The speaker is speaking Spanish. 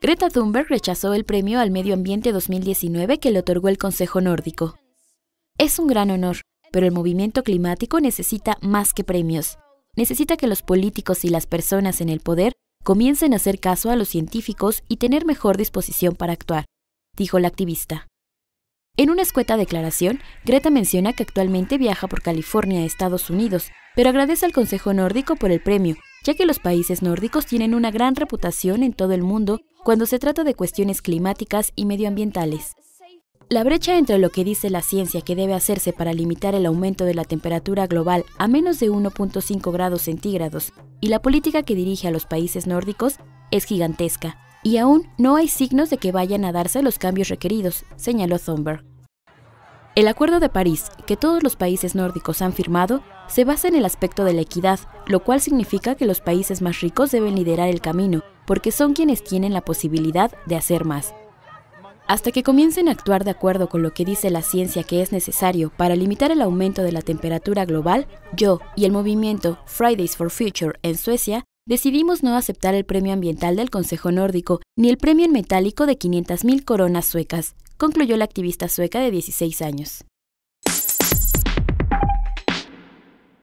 Greta Thunberg rechazó el premio al Medio Ambiente 2019 que le otorgó el Consejo Nórdico. Es un gran honor, pero el movimiento climático necesita más que premios. Necesita que los políticos y las personas en el poder comiencen a hacer caso a los científicos y tener mejor disposición para actuar, dijo la activista. En una escueta declaración, Greta menciona que actualmente viaja por California, Estados Unidos, pero agradece al Consejo Nórdico por el premio, ya que los países nórdicos tienen una gran reputación en todo el mundo cuando se trata de cuestiones climáticas y medioambientales. La brecha entre lo que dice la ciencia que debe hacerse para limitar el aumento de la temperatura global a menos de 1.5 grados centígrados y la política que dirige a los países nórdicos es gigantesca, y aún no hay signos de que vayan a darse los cambios requeridos, señaló Thunberg. El Acuerdo de París, que todos los países nórdicos han firmado, se basa en el aspecto de la equidad, lo cual significa que los países más ricos deben liderar el camino, porque son quienes tienen la posibilidad de hacer más. Hasta que comiencen a actuar de acuerdo con lo que dice la ciencia que es necesario para limitar el aumento de la temperatura global, yo y el movimiento Fridays for Future en Suecia decidimos no aceptar el premio ambiental del Consejo Nórdico ni el premio en metálico de 500.000 coronas suecas, concluyó la activista sueca de 16 años.